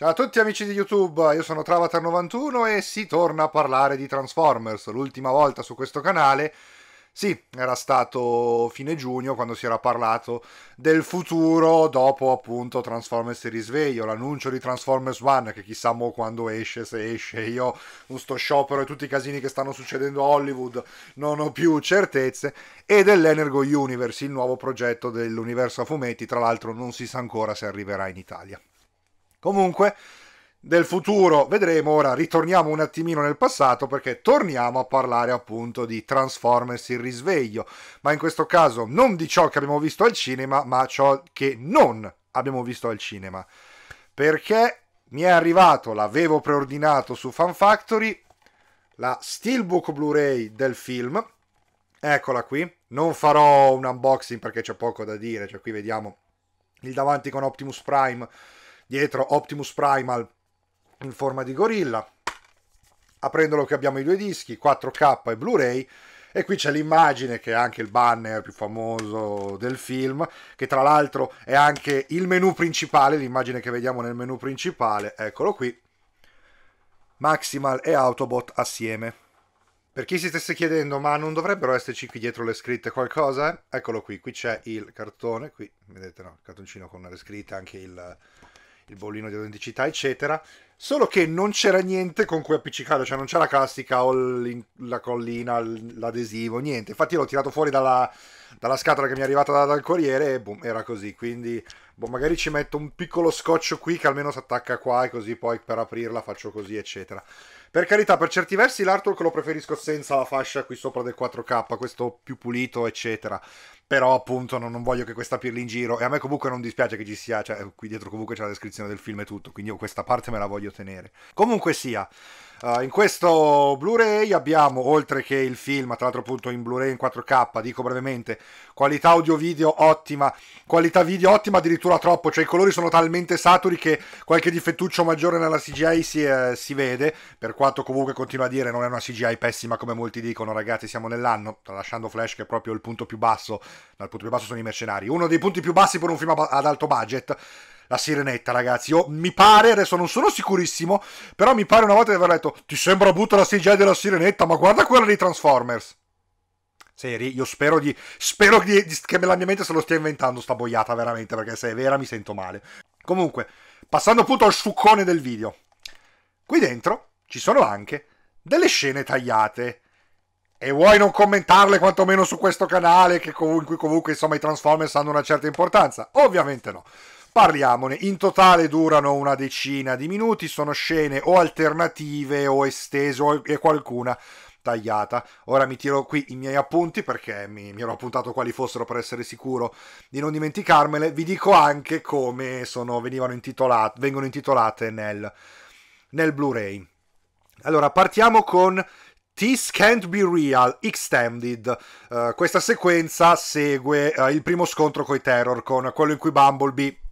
Ciao a tutti amici di YouTube, io sono Travatar91 e si torna a parlare di Transformers. L'ultima volta su questo canale, sì, era stato fine giugno quando si era parlato del futuro dopo appunto Transformers il risveglio, l'annuncio di Transformers 1 che chissà mo quando esce, se esce, io con sto sciopero e tutti i casini che stanno succedendo a Hollywood non ho più certezze, e dell'Energo Universe, il nuovo progetto dell'universo a fumetti, tra l'altro non si sa ancora se arriverà in Italia. Comunque, del futuro vedremo. Ora ritorniamo un attimino nel passato perché torniamo a parlare appunto di Transformers il risveglio, ma in questo caso non di ciò che abbiamo visto al cinema, ma ciò che non abbiamo visto al cinema. Perché mi è arrivato, l'avevo preordinato su Fan Factory, la Steelbook Blu-ray del film. Eccola qui. Non farò un unboxing perché c'è poco da dire, cioè qui vediamo il davanti con Optimus Prime dietro Optimus Primal in forma di gorilla. Aprendolo che abbiamo i due dischi, 4K e Blu-ray, e qui c'è l'immagine che è anche il banner più famoso del film, che tra l'altro è anche il menu principale, l'immagine che vediamo nel menu principale, eccolo qui, Maximal e Autobot assieme. Per chi si stesse chiedendo, ma non dovrebbero esserci qui dietro le scritte qualcosa? Eccolo qui, qui c'è il cartone, qui vedete no, il cartoncino con le scritte, anche il, il bollino di autenticità, eccetera. Solo che non c'era niente con cui appiccicare, cioè non c'era la classica o oh, la collina, l'adesivo, niente. Infatti l'ho tirato fuori dalla, dalla scatola che mi è arrivata dal corriere e boom, era così. Quindi, boh, magari ci metto un piccolo scotch qui che almeno si attacca qua e così poi per aprirla faccio così, eccetera. Per carità, per certi versi l'artwork lo preferisco senza la fascia qui sopra del 4K, questo più pulito, eccetera. Però appunto non, non voglio che questa pirli in giro e a me comunque non dispiace che ci sia, cioè qui dietro comunque c'è la descrizione del film e tutto, quindi io questa parte me la voglio tenere. Comunque sia, Uh, in questo Blu-ray abbiamo, oltre che il film, tra l'altro appunto in Blu-ray in 4K, dico brevemente, qualità audio-video ottima, qualità video ottima addirittura troppo, cioè i colori sono talmente saturi che qualche difettuccio maggiore nella CGI si, eh, si vede, per quanto comunque continua a dire non è una CGI pessima come molti dicono, ragazzi siamo nell'anno, tralasciando Flash che è proprio il punto più basso, dal punto più basso sono i mercenari, uno dei punti più bassi per un film ad alto budget la sirenetta, ragazzi. Io mi pare, adesso non sono sicurissimo, però mi pare una volta di aver letto: ti sembra brutta la CGI della sirenetta, ma guarda quella dei Transformers. Seri, io spero, di, spero di, di, che la mia mente se lo stia inventando sta boiata veramente, perché se è vera mi sento male. Comunque, passando appunto al succone del video. Qui dentro ci sono anche delle scene tagliate. E vuoi non commentarle quantomeno su questo canale, che comunque, comunque insomma, i Transformers hanno una certa importanza? Ovviamente no. Parliamone, in totale durano una decina di minuti, sono scene o alternative o estese o e qualcuna tagliata. Ora mi tiro qui i miei appunti perché mi, mi, ero appuntato quali fossero per essere sicuro di non dimenticarmele. Vi dico anche come sono, venivano vengono intitolate nel, nel Blu-ray. Allora, partiamo con This Can't Be Real Extended. Uh, questa sequenza segue uh, il primo scontro coi terror con quello in cui Bumblebee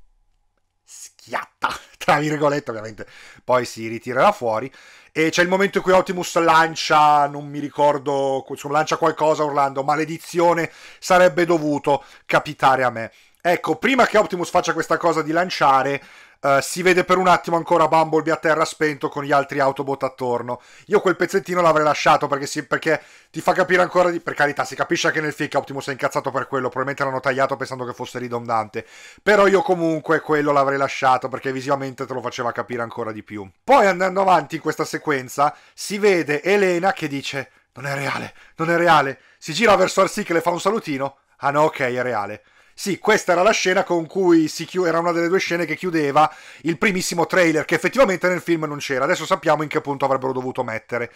schiatta, tra virgolette ovviamente, poi si ritirerà fuori. E c'è il momento in cui Optimus lancia, non mi ricordo, lancia qualcosa Orlando, maledizione, sarebbe dovuto capitare a me. Ecco, prima che Optimus faccia questa cosa di lanciare, eh, si vede per un attimo ancora Bumblebee a terra spento con gli altri Autobot attorno. Io quel pezzettino l'avrei lasciato perché, si, perché ti fa capire ancora di... Per carità, si capisce anche nel fic Optimus è incazzato per quello, probabilmente l'hanno tagliato pensando che fosse ridondante. Però io comunque quello l'avrei lasciato perché visivamente te lo faceva capire ancora di più. Poi andando avanti in questa sequenza si vede Elena che dice non è reale, non è reale. Si gira verso Arsic e le fa un salutino. Ah no, ok, è reale. Sì, questa era la scena con cui si chiudeva, era una delle due scene che chiudeva il primissimo trailer, che effettivamente nel film non c'era. Adesso sappiamo in che punto avrebbero dovuto mettere.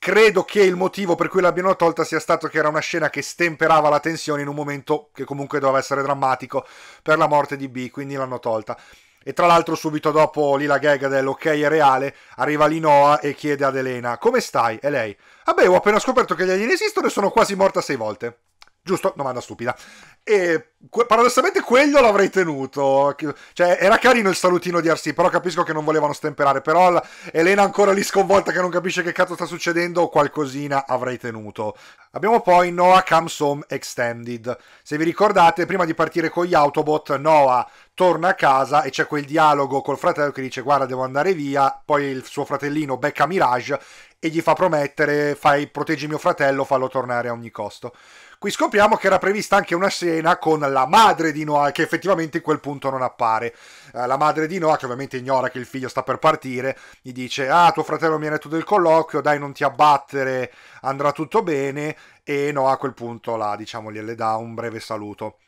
Credo che il motivo per cui l'abbiano tolta sia stato che era una scena che stemperava la tensione in un momento che comunque doveva essere drammatico per la morte di B, quindi l'hanno tolta. E tra l'altro subito dopo lì la gag dell'ok è reale, arriva Linoa e chiede ad Elena, come stai? E lei, vabbè ah ho appena scoperto che gli alieni esistono e sono quasi morta sei volte. Giusto? Domanda stupida. E paradossalmente quello l'avrei tenuto. Cioè, era carino il salutino di RC, però capisco che non volevano stemperare. Però Elena ancora lì sconvolta che non capisce che cazzo sta succedendo, qualcosina avrei tenuto. Abbiamo poi Noah Comes Home Extended. Se vi ricordate, prima di partire con gli Autobot, Noah torna a casa e c'è quel dialogo col fratello che dice guarda devo andare via, poi il suo fratellino becca Mirage e gli fa promettere fai, proteggi mio fratello, fallo tornare a ogni costo. Qui scopriamo che era prevista anche una scena con la madre di Noah, che effettivamente in quel punto non appare. Eh, la madre di Noah, che ovviamente ignora che il figlio sta per partire, gli dice: Ah, tuo fratello mi ha detto del colloquio, dai, non ti abbattere, andrà tutto bene. E Noah a quel punto là, diciamo, gliele dà un breve saluto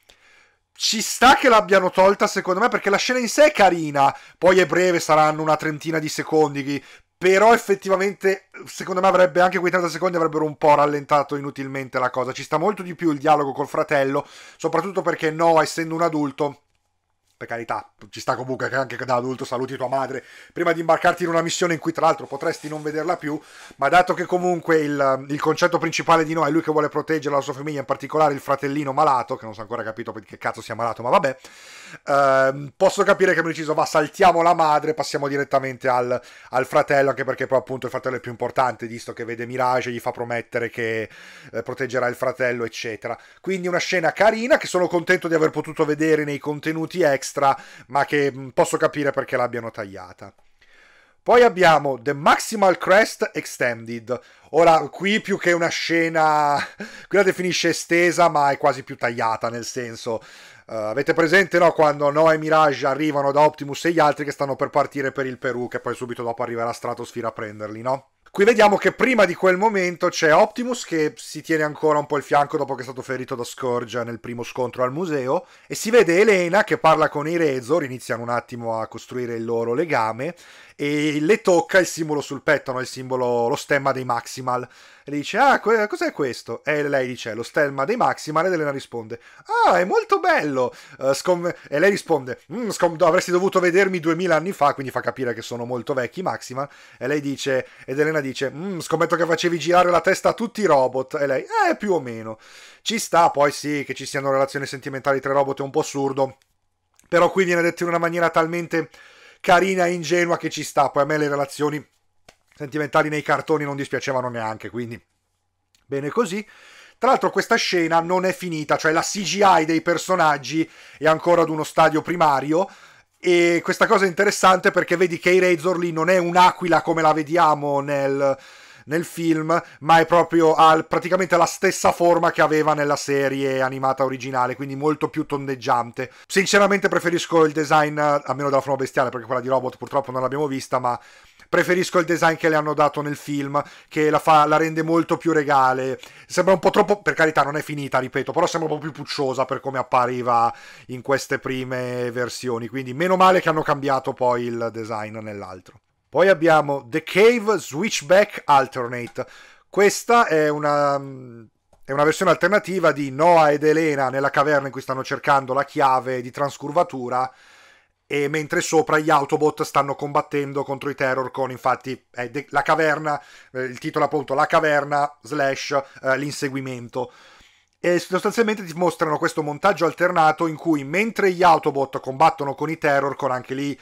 ci sta che l'abbiano tolta secondo me perché la scena in sé è carina poi è breve saranno una trentina di secondi però effettivamente, secondo me, avrebbe anche quei 30 secondi avrebbero un po' rallentato inutilmente la cosa. Ci sta molto di più il dialogo col fratello, soprattutto perché Noah, essendo un adulto, per carità, ci sta comunque che anche da adulto saluti tua madre prima di imbarcarti in una missione in cui tra l'altro potresti non vederla più, ma dato che comunque il, il concetto principale di noi è lui che vuole proteggere la sua famiglia, in particolare il fratellino malato, che non si so ancora capito che cazzo sia malato, ma vabbè, ehm, posso capire che hanno deciso, va, saltiamo la madre, passiamo direttamente al, al, fratello, anche perché poi appunto il fratello è più importante, visto che vede Mirage, gli fa promettere che eh, proteggerà il fratello, eccetera. Quindi una scena carina che sono contento di aver potuto vedere nei contenuti extra extra, ma che mm, posso capire perché l'abbiano tagliata. Poi abbiamo The Maximal Crest Extended. Ora, qui più che una scena, qui la definisce estesa, ma è quasi più tagliata, nel senso... Uh, avete presente no, quando Noah e Mirage arrivano da Optimus e gli altri che stanno per partire per il Perù, che poi subito dopo arriverà Stratosfera a prenderli, no? Qui vediamo che prima di quel momento c'è Optimus che si tiene ancora un po' il fianco dopo che è stato ferito da Scourge nel primo scontro al museo e si vede Elena che parla con i Rezor, iniziano un attimo a costruire il loro legame e le tocca il simbolo sul petto, no? il simbolo, lo stemma dei Maximal. E le dice, ah, que- cos'è questo? E lei dice, lo stemma dei Maximal, ed Elena risponde, ah, è molto bello! Uh, scom- e lei risponde, mm, scom- avresti dovuto vedermi duemila anni fa, quindi fa capire che sono molto vecchi i Maximal. E lei dice, ed Elena dice, mm, scommetto che facevi girare la testa a tutti i robot. E lei, eh, più o meno. Ci sta, poi sì, che ci siano relazioni sentimentali tra i robot è un po' assurdo. Però qui viene detto in una maniera talmente carina e ingenua che ci sta. Poi a me le relazioni sentimentali nei cartoni non dispiacevano neanche, quindi bene così. Tra l'altro questa scena non è finita, cioè la CGI dei personaggi è ancora ad uno stadio primario. E questa cosa è interessante perché vedi che i Razor lì non è un'aquila come la vediamo nel, nel film, ma è proprio ha praticamente la stessa forma che aveva nella serie animata originale, quindi molto più tondeggiante. Sinceramente preferisco il design, eh, almeno della forma bestiale, perché quella di robot purtroppo non l'abbiamo vista, ma preferisco il design che le hanno dato nel film, che la, fa, la, rende molto più regale. Sembra un po' troppo, per carità, non è finita, ripeto, però sembra un po' più pucciosa per come appariva in queste prime versioni. Quindi, meno male che hanno cambiato poi il design nell'altro. Poi abbiamo The Cave Switchback Alternate. Questa è una, è una versione alternativa di Noah ed Elena nella caverna in cui stanno cercando la chiave di transcurvatura e mentre sopra gli Autobot stanno combattendo contro i Terrorcon, infatti è de- la caverna, eh, il titolo appunto La caverna slash eh, l'inseguimento. E sostanzialmente ti mostrano questo montaggio alternato in cui mentre gli Autobot combattono con i Terrorcon, anche lì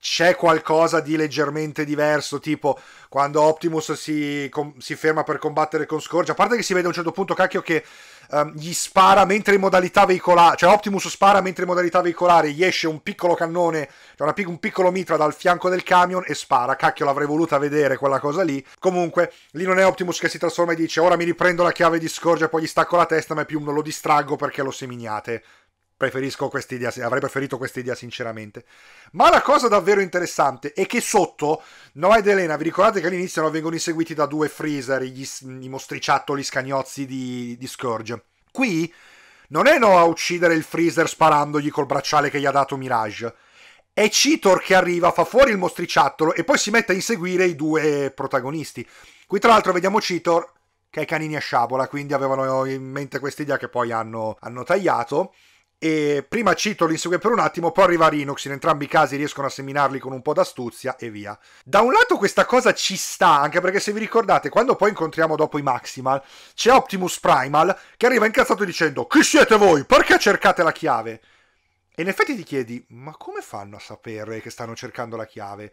c'è qualcosa di leggermente diverso, tipo quando Optimus si, com- si, ferma per combattere con Scourge, a parte che si vede a un certo punto, cacchio, che um, gli spara mentre in modalità veicolare, cioè Optimus spara mentre in modalità veicolare, gli esce un piccolo cannone, cioè pic- un piccolo mitra dal fianco del camion e spara, cacchio, l'avrei voluta vedere quella cosa lì. Comunque, lì non è Optimus che si trasforma e dice, ora mi riprendo la chiave di Scourge e poi gli stacco la testa, ma è più uno lo distraggo perché lo seminiate preferisco quest'idea, avrei preferito quest'idea sinceramente. Ma la cosa davvero interessante è che sotto Noah ed Elena, vi ricordate che all'inizio vengono inseguiti da due freezer, gli, i mostriciattoli scagnozzi di, di Scourge. Qui non è Noah a uccidere il freezer sparandogli col bracciale che gli ha dato Mirage. È Citor che arriva, fa fuori il mostriciattolo e poi si mette a inseguire i due protagonisti. Qui tra l'altro vediamo Citor che è canini a sciabola, quindi avevano in mente questa idea che poi hanno, hanno tagliato. E prima cito l'insegue per un attimo, poi arriva Linux, in entrambi i casi riescono a seminarli con un po' d'astuzia e via. Da un lato questa cosa ci sta, anche perché se vi ricordate, quando poi incontriamo dopo i Maximal, c'è Optimus Primal che arriva incazzato dicendo Chi siete voi? Perché cercate la chiave? E in effetti ti chiedi, ma come fanno a sapere che stanno cercando la chiave?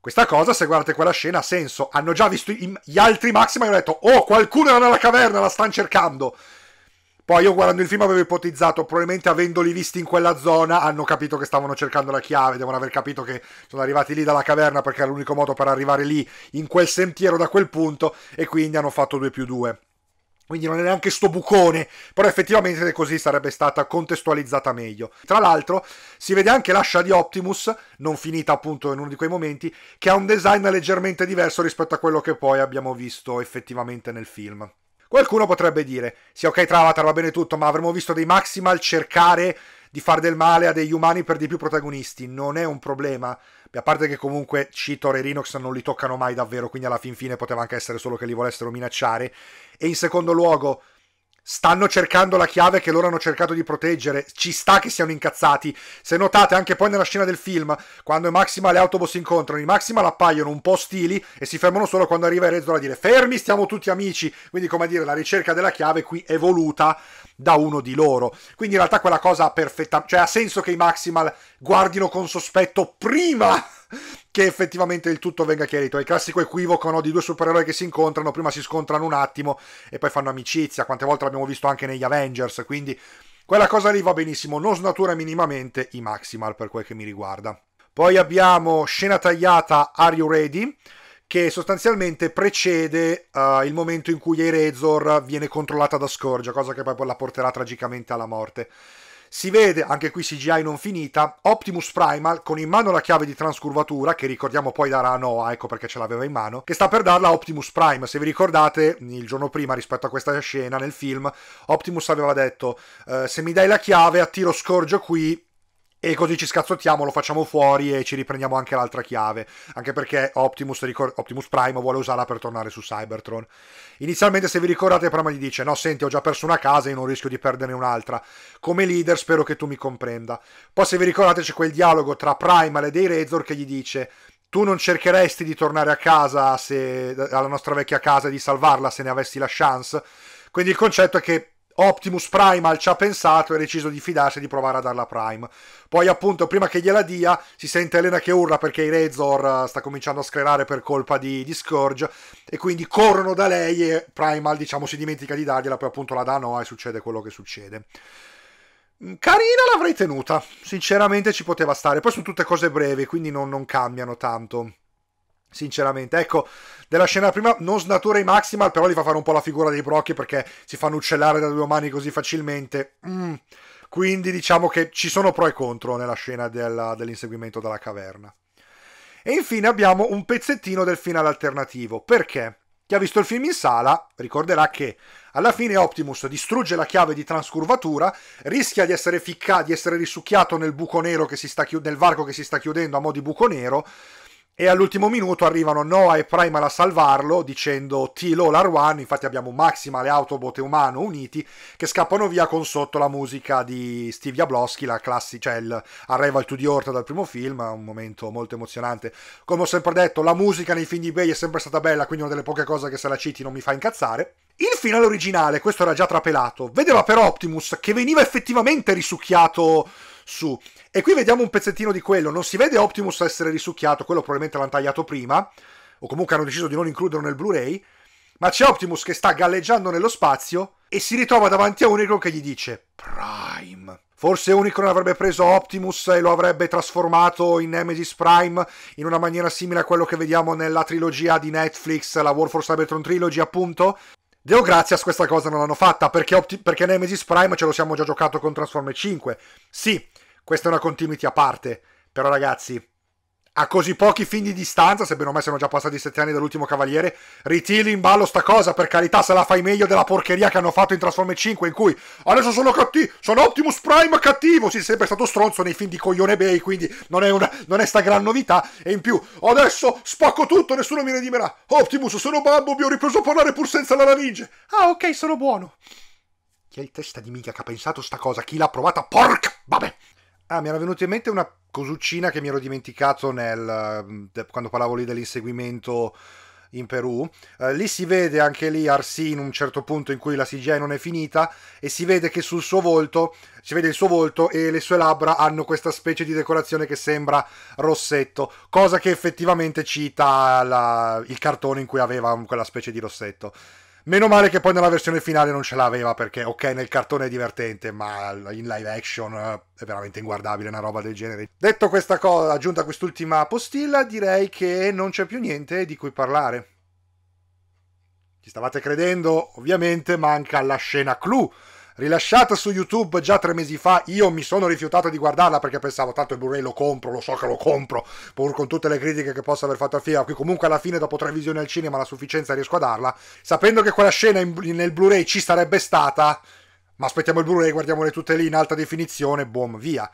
Questa cosa, se guardate quella scena, ha senso. Hanno già visto gli altri Maximal e hanno detto Oh, qualcuno era nella caverna, la stanno cercando! Poi io guardando il film avevo ipotizzato, probabilmente avendoli visti in quella zona hanno capito che stavano cercando la chiave, devono aver capito che sono arrivati lì dalla caverna perché era l'unico modo per arrivare lì in quel sentiero da quel punto e quindi hanno fatto 2 più 2 quindi non è neanche sto bucone, però effettivamente così sarebbe stata contestualizzata meglio. Tra l'altro si vede anche l'ascia di Optimus, non finita appunto in uno di quei momenti, che ha un design leggermente diverso rispetto a quello che poi abbiamo visto effettivamente nel film. Qualcuno potrebbe dire, sì ok Travatar va bene tutto, ma avremmo visto dei Maximal cercare di far del male a degli umani per di più protagonisti, non è un problema. A parte che comunque Citor e Rinox non li toccano mai davvero, quindi alla fin fine poteva anche essere solo che li volessero minacciare. E in secondo luogo, stanno cercando la chiave che loro hanno cercato di proteggere. Ci sta che siano incazzati. Se notate, anche poi nella scena del film, quando Maxima e le autobus si incontrano, i Maxima appaiono un po' stili e si fermano solo quando arriva Erezzo a dire fermi, stiamo tutti amici. Quindi, come dire, la ricerca della chiave qui è voluta da uno di loro. Quindi in realtà quella cosa ha perfetta, cioè ha senso che i Maximal guardino con sospetto prima che effettivamente il tutto venga chiarito. È il classico equivoco no, di due supereroi che si incontrano, prima si scontrano un attimo e poi fanno amicizia, quante volte l'abbiamo visto anche negli Avengers, quindi quella cosa lì va benissimo, non snatura minimamente i Maximal per quel che mi riguarda. Poi abbiamo scena tagliata Are You Ready? che sostanzialmente precede uh, il momento in cui Erezor viene controllata da Scourge, cosa che poi la porterà tragicamente alla morte si vede, anche qui CGI non finita, Optimus Primal con in mano la chiave di transcurvatura, che ricordiamo poi darà a Noah, ecco perché ce l'aveva in mano, che sta per darla a Optimus Prime. Se vi ricordate, il giorno prima rispetto a questa scena nel film, Optimus aveva detto, eh, se mi dai la chiave, attiro scorgio qui e così ci scazzottiamo, lo facciamo fuori e ci riprendiamo anche l'altra chiave, anche perché Optimus, Optimus Prime vuole usarla per tornare su Cybertron. Inizialmente, se vi ricordate, Prima gli dice: No, senti, ho già perso una casa e non rischio di perderne un'altra. Come leader, spero che tu mi comprenda. Poi, se vi ricordate, c'è quel dialogo tra Primal e dei Razor che gli dice: tu non cercheresti di tornare a casa, se, alla nostra vecchia casa, e di salvarla se ne avessi la chance. Quindi il concetto è che Optimus Primal ci ha pensato e ha deciso di fidarsi e di provare a darla Prime. Poi appunto prima che gliela dia si sente Elena che urla perché i Razor eh, sta cominciando a sclerare per colpa di, di Scourge e quindi corrono da lei e Primal diciamo si dimentica di dargliela, poi appunto la dà no e succede quello che succede mm, carina l'avrei tenuta sinceramente ci poteva stare poi sono tutte cose brevi quindi non, non cambiano tanto Sinceramente, ecco, della scena prima non snatura i Maximal, però gli fa fare un po' la figura dei Brocchi perché si fanno uccellare da due mani così facilmente. Mm. Quindi diciamo che ci sono pro e contro nella scena della, dell'inseguimento dalla caverna. E infine abbiamo un pezzettino del finale alternativo. Perché? Chi ha visto il film in sala ricorderà che alla fine Optimus distrugge la chiave di transcurvatura, rischia di essere, ficca- di essere risucchiato nel buco nero che si sta chiudendo, nel varco che si sta chiudendo a mo' di buco nero e all'ultimo minuto arrivano Noah e Primal a salvarlo dicendo Tilo One. infatti abbiamo Maximal e Autobot e Umano uniti che scappano via con sotto la musica di Steve Jablowski, la classica, cioè il Arrival to the Orta dal primo film, un momento molto emozionante. Come ho sempre detto, la musica nei film di Bay è sempre stata bella, quindi una delle poche cose che se la citi non mi fa incazzare. Il finale originale, questo era già trapelato, vedeva per Optimus che veniva effettivamente risucchiato su. E qui vediamo un pezzettino di quello, non si vede Optimus essere risucchiato, quello probabilmente l'hanno tagliato prima, o comunque hanno deciso di non includerlo nel Blu-ray, ma c'è Optimus che sta galleggiando nello spazio e si ritrova davanti a Unicron che gli dice Prime. Forse Unicron avrebbe preso Optimus e lo avrebbe trasformato in Nemesis Prime in una maniera simile a quello che vediamo nella trilogia di Netflix, la War for Cybertron Trilogy appunto, Deo Grazias questa cosa non l'hanno fatta perché, Opti- perché Nemesis Prime ce lo siamo già giocato con Transformer 5. Sì, questa è una continuity a parte, però ragazzi, a così pochi film di distanza, sebbene ormai siano già passati sette anni dall'ultimo Cavaliere, ritiri in ballo sta cosa, per carità se la fai meglio della porcheria che hanno fatto in Transformer 5, in cui adesso sono cattivo, sono Optimus Prime cattivo, sì, è sempre stato stronzo nei film di coglione Bay, quindi non è, una, non è sta gran novità, e in più, adesso spacco tutto, nessuno mi redimerà, Optimus, sono babbo, mi ho ripreso a parlare pur senza la laringe, ah ok, sono buono. Chi è il testa di minchia che ha pensato sta cosa? Chi l'ha provata? Porca! Vabbè! Ah, mi era venuta in mente una cosuccina che mi ero dimenticato nel, mm, quando parlavo lì dell'inseguimento in Perù. Eh, lì si vede anche lì Arsi in un certo punto in cui la CGI non è finita e si vede che sul suo volto, si vede il suo volto e le sue labbra hanno questa specie di decorazione che sembra rossetto, cosa che effettivamente cita la, il cartone in cui aveva quella specie di rossetto. Meno male che poi nella versione finale non ce l'aveva perché, ok, nel cartone è divertente, ma in live action eh, è veramente inguardabile una roba del genere. Detto questa cosa, aggiunta quest'ultima postilla, direi che non c'è più niente di cui parlare. Ci stavate credendo, ovviamente manca la scena clou rilasciata su YouTube già tre mesi fa, io mi sono rifiutato di guardarla perché pensavo tanto il Blu-ray lo compro, lo so che lo compro, pur con tutte le critiche che possa aver fatto al film, qui comunque alla fine dopo tre visioni al cinema la sufficienza riesco a darla, sapendo che quella scena in, nel Blu-ray ci sarebbe stata, ma aspettiamo il Blu-ray, guardiamole tutte lì in alta definizione, boom, via.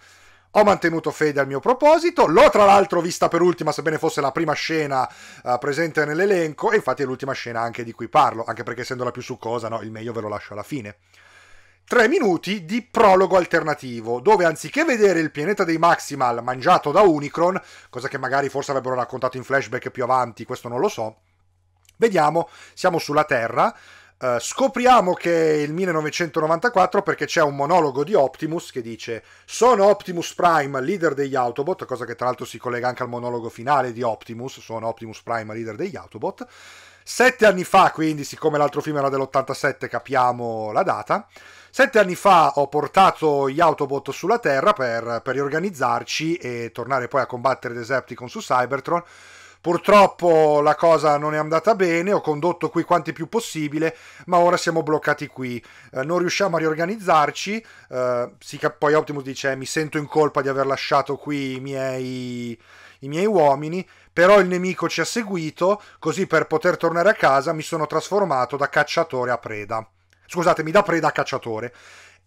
Ho mantenuto fede al mio proposito, l'ho tra l'altro vista per ultima, sebbene fosse la prima scena uh, presente nell'elenco, e infatti è l'ultima scena anche di cui parlo, anche perché essendo la più succosa, no, il meglio ve lo lascio alla fine. 3 minuti di prologo alternativo, dove anziché vedere il pianeta dei Maximal mangiato da Unicron, cosa che magari forse avrebbero raccontato in flashback più avanti, questo non lo so, vediamo, siamo sulla Terra, Uh, scopriamo che è il 1994 perché c'è un monologo di Optimus che dice sono Optimus Prime, leader degli Autobot, cosa che tra l'altro si collega anche al monologo finale di Optimus, sono Optimus Prime, leader degli Autobot. Sette anni fa, quindi siccome l'altro film era dell'87 capiamo la data. Sette anni fa ho portato gli Autobot sulla Terra per, per riorganizzarci e tornare poi a combattere Decepticon su Cybertron. Purtroppo la cosa non è andata bene, ho condotto qui quanti più possibile, ma ora siamo bloccati qui. Eh, non riusciamo a riorganizzarci. Eh, si, poi Optimus dice: eh, Mi sento in colpa di aver lasciato qui i miei, i miei uomini. Però il nemico ci ha seguito, così per poter tornare a casa mi sono trasformato da cacciatore a preda scusatemi, da preda a cacciatore.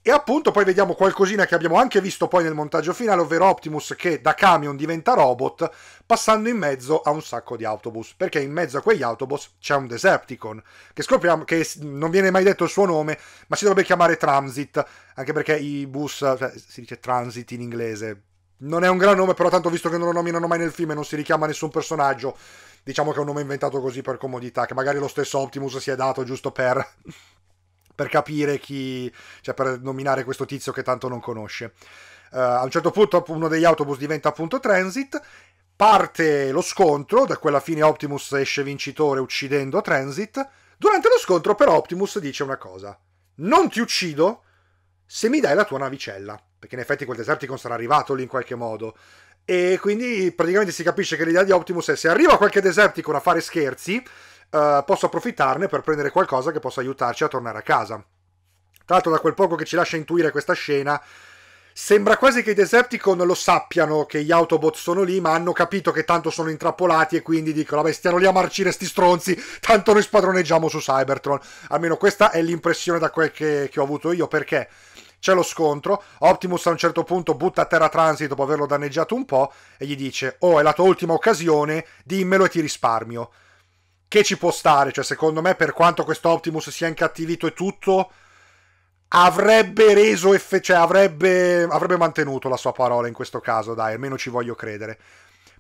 E appunto poi vediamo qualcosina che abbiamo anche visto poi nel montaggio finale, ovvero Optimus che da camion diventa robot passando in mezzo a un sacco di autobus, perché in mezzo a quegli autobus c'è un Decepticon, che scopriamo che non viene mai detto il suo nome, ma si dovrebbe chiamare Transit, anche perché i bus, cioè, si dice Transit in inglese, non è un gran nome, però tanto visto che non lo nominano mai nel film e non si richiama nessun personaggio, diciamo che è un nome inventato così per comodità, che magari lo stesso Optimus si è dato giusto per... per capire chi, cioè per nominare questo tizio che tanto non conosce. Uh, a un certo punto uno degli autobus diventa appunto Transit, parte lo scontro, da quella fine Optimus esce vincitore uccidendo Transit, durante lo scontro però Optimus dice una cosa, non ti uccido se mi dai la tua navicella, perché in effetti quel Deserticon sarà arrivato lì in qualche modo, e quindi praticamente si capisce che l'idea di Optimus è se arriva qualche Deserticon a fare scherzi, eh, posso approfittarne per prendere qualcosa che possa aiutarci a tornare a casa. Tra l'altro da quel poco che ci lascia intuire questa scena, Sembra quasi che i Decepticon lo sappiano che gli Autobot sono lì, ma hanno capito che tanto sono intrappolati e quindi dicono, vabbè, stiano lì a marcire sti stronzi, tanto noi spadroneggiamo su Cybertron. Almeno questa è l'impressione da quel che, che ho avuto io, perché c'è lo scontro, Optimus a un certo punto butta a terra Transit dopo averlo danneggiato un po' e gli dice, oh, è la tua ultima occasione, dimmelo e ti risparmio che ci può stare, cioè secondo me per quanto questo Optimus sia incattivito e tutto, avrebbe reso, effe- cioè avrebbe, avrebbe mantenuto la sua parola in questo caso, dai, almeno ci voglio credere.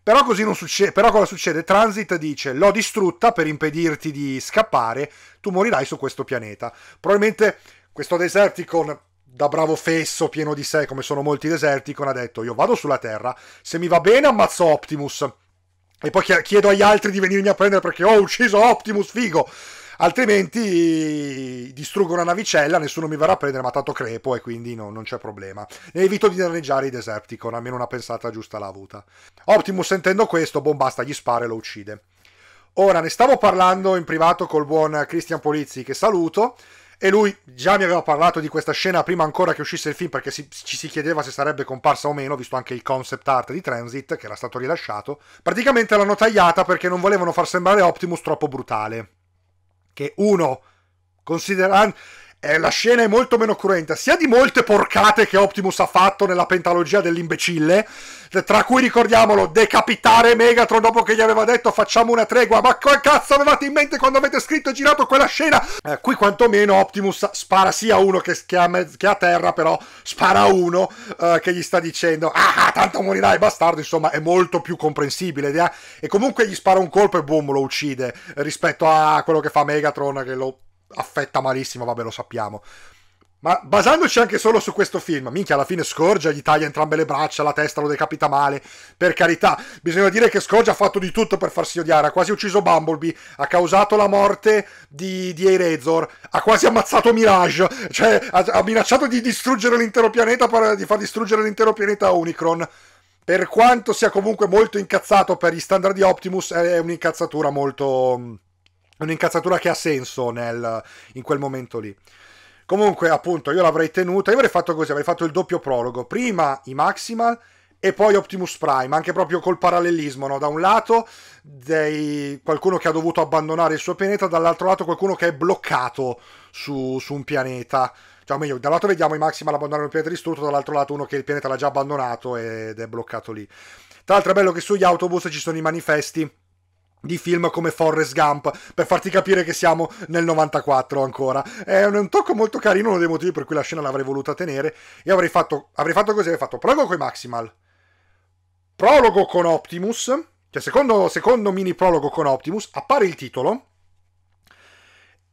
Però così non succede, però cosa succede? Transit dice l'ho distrutta per impedirti di scappare, tu morirai su questo pianeta. Probabilmente questo Deserticon da bravo fesso, pieno di sé, come sono molti Deserticon, ha detto io vado sulla Terra, se mi va bene ammazzo Optimus, e poi chiedo agli altri di venirmi a prendere perché ho ucciso Optimus, figo! Altrimenti distruggo una navicella, nessuno mi verrà a prendere, ma tanto crepo e quindi no, non c'è problema. E evito di danneggiare i Deserticon, almeno una pensata giusta l'ha avuta. Optimus sentendo questo, boh basta, gli spara e lo uccide. Ora, ne stavo parlando in privato col buon Christian Polizzi, che saluto, e lui già mi aveva parlato di questa scena prima ancora che uscisse il film perché si, ci si chiedeva se sarebbe comparsa o meno, visto anche il concept art di Transit che era stato rilasciato. Praticamente l'hanno tagliata perché non volevano far sembrare Optimus troppo brutale. Che uno, considerando eh, la scena è molto meno cruenta, sia di molte porcate che Optimus ha fatto nella pentalogia dell'imbecille, tra cui ricordiamolo, decapitare Megatron dopo che gli aveva detto facciamo una tregua, ma che cazzo avevate in mente quando avete scritto e girato quella scena? Eh, qui quantomeno Optimus spara sia a uno che, che, a, che a, terra, però spara a uno eh, che gli sta dicendo ah, ah, tanto morirai bastardo, insomma è molto più comprensibile, e comunque gli spara un colpo e boom lo uccide rispetto a quello che fa Megatron che lo affetta malissimo, vabbè lo sappiamo. Ma basandoci anche solo su questo film, minchia, alla fine Scorgia gli taglia entrambe le braccia, la testa lo decapita male. Per carità, bisogna dire che Scorgia ha fatto di tutto per farsi odiare. Ha quasi ucciso Bumblebee, ha causato la morte di, di Erezor, ha quasi ammazzato Mirage, cioè ha, ha minacciato di distruggere l'intero pianeta, per, di far distruggere l'intero pianeta Unicron. Per quanto sia comunque molto incazzato per gli standard di Optimus, è un'incazzatura molto un'incazzatura che ha senso nel, in quel momento lì. Comunque, appunto, io l'avrei tenuta. Io avrei fatto così: avrei fatto il doppio prologo. Prima i Maximal e poi Optimus Prime, anche proprio col parallelismo, no? da un lato dei... qualcuno che ha dovuto abbandonare il suo pianeta, dall'altro lato qualcuno che è bloccato su, su un pianeta. Cioè, meglio, da un lato vediamo i Maximal abbandonare un pianeta distrutto, dall'altro lato uno che il pianeta l'ha già abbandonato ed è bloccato lì. Tra l'altro è bello che sugli autobus ci sono i manifesti di film come Forrest Gump per farti capire che siamo nel 94 ancora è un, tocco molto carino uno dei motivi per cui la scena l'avrei voluta tenere e avrei fatto, avrei fatto così avrei fatto prologo con Maximal prologo con Optimus cioè secondo, secondo mini prologo con Optimus appare il titolo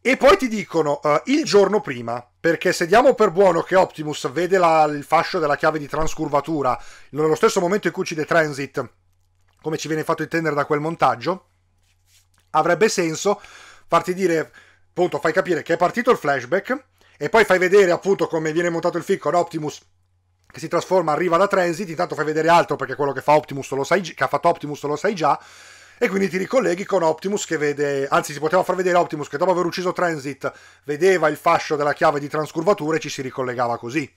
e poi ti dicono uh, il giorno prima, perché se diamo per buono che Optimus vede la, il fascio della chiave di transcurvatura nello stesso momento in cui uccide Transit, come ci viene fatto intendere da quel montaggio, avrebbe senso farti dire, appunto, fai capire che è partito il flashback e poi fai vedere appunto come viene montato il film con Optimus che si trasforma, arriva da Transit, intanto fai vedere altro perché quello che fa Optimus lo sai, che ha fatto Optimus lo sai già e quindi ti ricolleghi con Optimus che vede, anzi si poteva far vedere Optimus che dopo aver ucciso Transit vedeva il fascio della chiave di transcurvatura e ci si ricollegava così.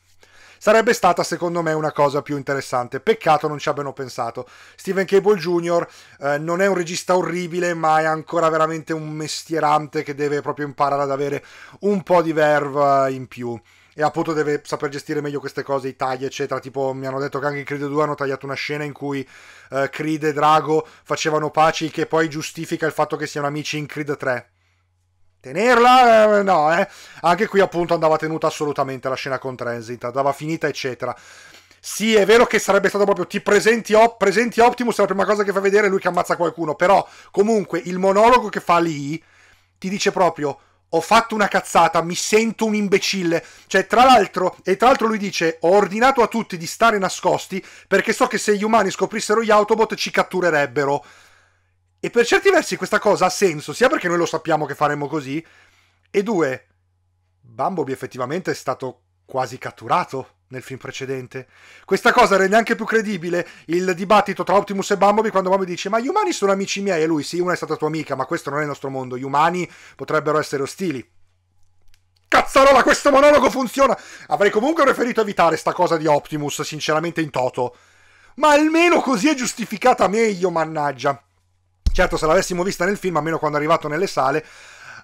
Sarebbe stata secondo me una cosa più interessante. Peccato non ci abbiano pensato. Steven Cable Jr. Eh, non è un regista orribile, ma è ancora veramente un mestierante che deve proprio imparare ad avere un po' di verve eh, in più e appunto deve saper gestire meglio queste cose, i tagli, eccetera. Tipo, mi hanno detto che anche in Creed 2 hanno tagliato una scena in cui eh, Creed e Drago facevano paci, che poi giustifica il fatto che siano amici in Creed 3 tenerla, eh, no, eh. Anche qui appunto andava tenuta assolutamente la scena con Transit, andava finita, eccetera. Sì, è vero che sarebbe stato proprio ti presenti, op- presenti Optimus, è la prima cosa che fa vedere lui che ammazza qualcuno, però comunque il monologo che fa lì ti dice proprio ho fatto una cazzata, mi sento un imbecille. Cioè, tra l'altro, e tra l'altro lui dice, ho ordinato a tutti di stare nascosti perché so che se gli umani scoprissero gli Autobot ci catturerebbero. E per certi versi questa cosa ha senso, sia perché noi lo sappiamo che faremmo così, e due, Bumblebee effettivamente è stato quasi catturato nel film precedente. Questa cosa rende anche più credibile il dibattito tra Optimus e Bumblebee quando Bumblebee dice ma gli umani sono amici miei e lui sì, una è stata tua amica, ma questo non è il nostro mondo, gli umani potrebbero essere ostili. Cazzarola, questo monologo funziona! Avrei comunque preferito evitare sta cosa di Optimus, sinceramente in toto. Ma almeno così è giustificata meglio, mannaggia. Certo, se l'avessimo vista nel film, almeno quando è arrivato nelle sale,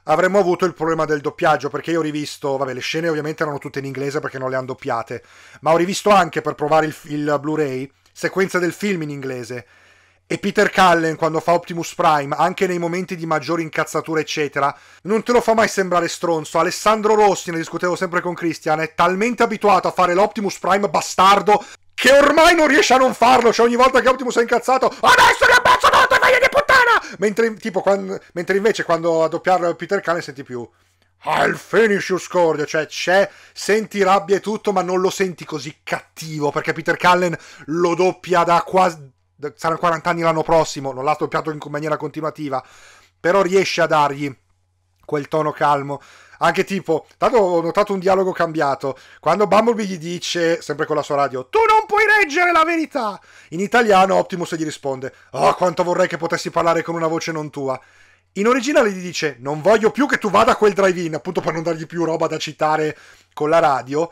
avremmo avuto il problema del doppiaggio perché io ho rivisto, vabbè le scene ovviamente erano tutte in inglese perché non le hanno doppiate, ma ho rivisto anche per provare il, il Blu-ray sequenza del film in inglese e Peter Cullen quando fa Optimus Prime, anche nei momenti di maggiore incazzatura eccetera, non te lo fa mai sembrare stronzo. Alessandro Rossi, ne discutevo sempre con Christian, è talmente abituato a fare l'Optimus Prime bastardo che ormai non riesce a non farlo, cioè ogni volta che Optimus è incazzato, adesso ti ammazzo mentre, tipo, quando, mentre invece quando a doppiarlo Peter Cullen senti più I'll finish you scordio, cioè c'è, senti rabbia e tutto, ma non lo senti così cattivo, perché Peter Cullen lo doppia da quasi, saranno 40 anni l'anno prossimo, non l'ha doppiato in maniera continuativa, però riesce a dargli quel tono calmo. Anche tipo, tanto ho notato un dialogo cambiato. Quando Bumblebee gli dice, sempre con la sua radio, tu non puoi reggere la verità! In italiano Optimus gli risponde, oh quanto vorrei che potessi parlare con una voce non tua. In originale gli dice, non voglio più che tu vada a quel drive-in, appunto per non dargli più roba da citare con la radio.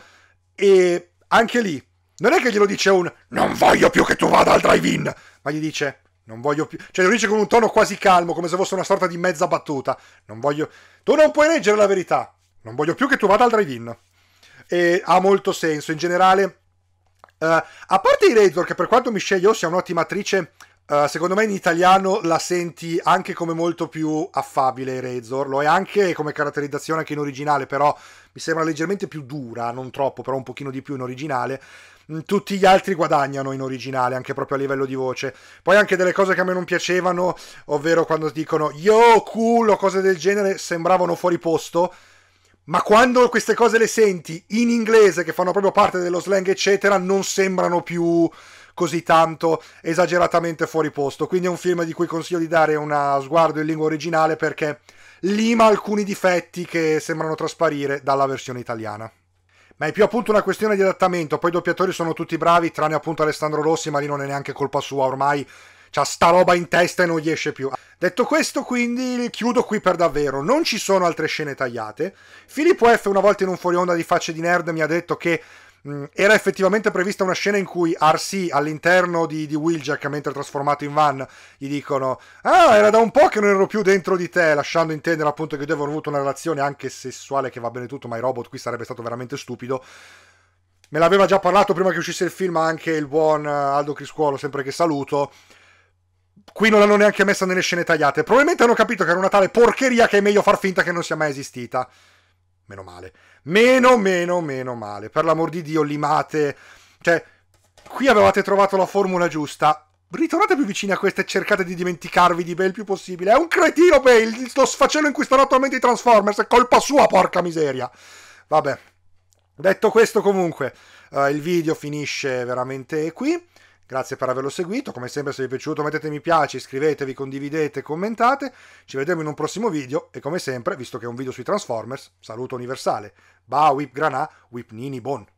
E anche lì, non è che glielo dice un, non voglio più che tu vada al drive-in, ma gli dice, non voglio più. Cioè, lo dice con un tono quasi calmo, come se fosse una sorta di mezza battuta. Non voglio. Tu non puoi leggere la verità. Non voglio più che tu vada al drive-in. E ha molto senso in generale. Uh, a parte i Razor, che per quanto Michelle Yeoh sia un'ottima attrice, uh, secondo me in italiano la senti anche come molto più affabile. Razor lo è anche come caratterizzazione anche in originale, però mi sembra leggermente più dura, non troppo, però un pochino di più in originale. Mm, tutti gli altri guadagnano in originale, anche proprio a livello di voce. Poi anche delle cose che a me non piacevano, ovvero quando dicono yo, cool o cose del genere, sembravano fuori posto. Ma quando queste cose le senti in inglese, che fanno proprio parte dello slang, eccetera, non sembrano più così tanto esageratamente fuori posto. Quindi è un film di cui consiglio di dare uno sguardo in lingua originale perché lima alcuni difetti che sembrano trasparire dalla versione italiana. Ma è più appunto una questione di adattamento, poi i doppiatori sono tutti bravi, tranne appunto Alessandro Rossi, ma lì non è neanche colpa sua ormai. C'ha sta roba in testa e non gli esce più. Detto questo, quindi chiudo qui per davvero. Non ci sono altre scene tagliate. Filippo F, una volta in un fuori onda di facce di nerd, mi ha detto che Mm, era effettivamente prevista una scena in cui RC all'interno di, di Wheeljack, mentre trasformato in van, gli dicono: Ah, era da un po' che non ero più dentro di te, lasciando intendere appunto che due avevano avuto una relazione anche sessuale, che va bene tutto, ma i robot qui sarebbe stato veramente stupido. Me l'aveva già parlato prima che uscisse il film anche il buon eh, Aldo Criscuolo, sempre che saluto. Qui non l'hanno neanche messa nelle scene tagliate. Probabilmente hanno capito che era una tale porcheria che è meglio far finta che non sia mai esistita. Meno male meno, meno, meno male. Per l'amor di Dio, limate. Cioè, qui avevate trovato la formula giusta. Ritornate più vicini a questa e cercate di dimenticarvi di Bale il più possibile. È un cretino Bale, lo sfaccello in cui stanno attualmente i Transformers, è colpa sua, porca miseria. Vabbè. Detto questo, comunque, eh, il video finisce veramente qui. Grazie per averlo seguito, come sempre se vi è piaciuto mettete mi piace, iscrivetevi, condividete, commentate, ci vedremo in un prossimo video e come sempre, visto che è un video sui Transformers, saluto universale. Ba, Whip Granà, Whip Nini Bon.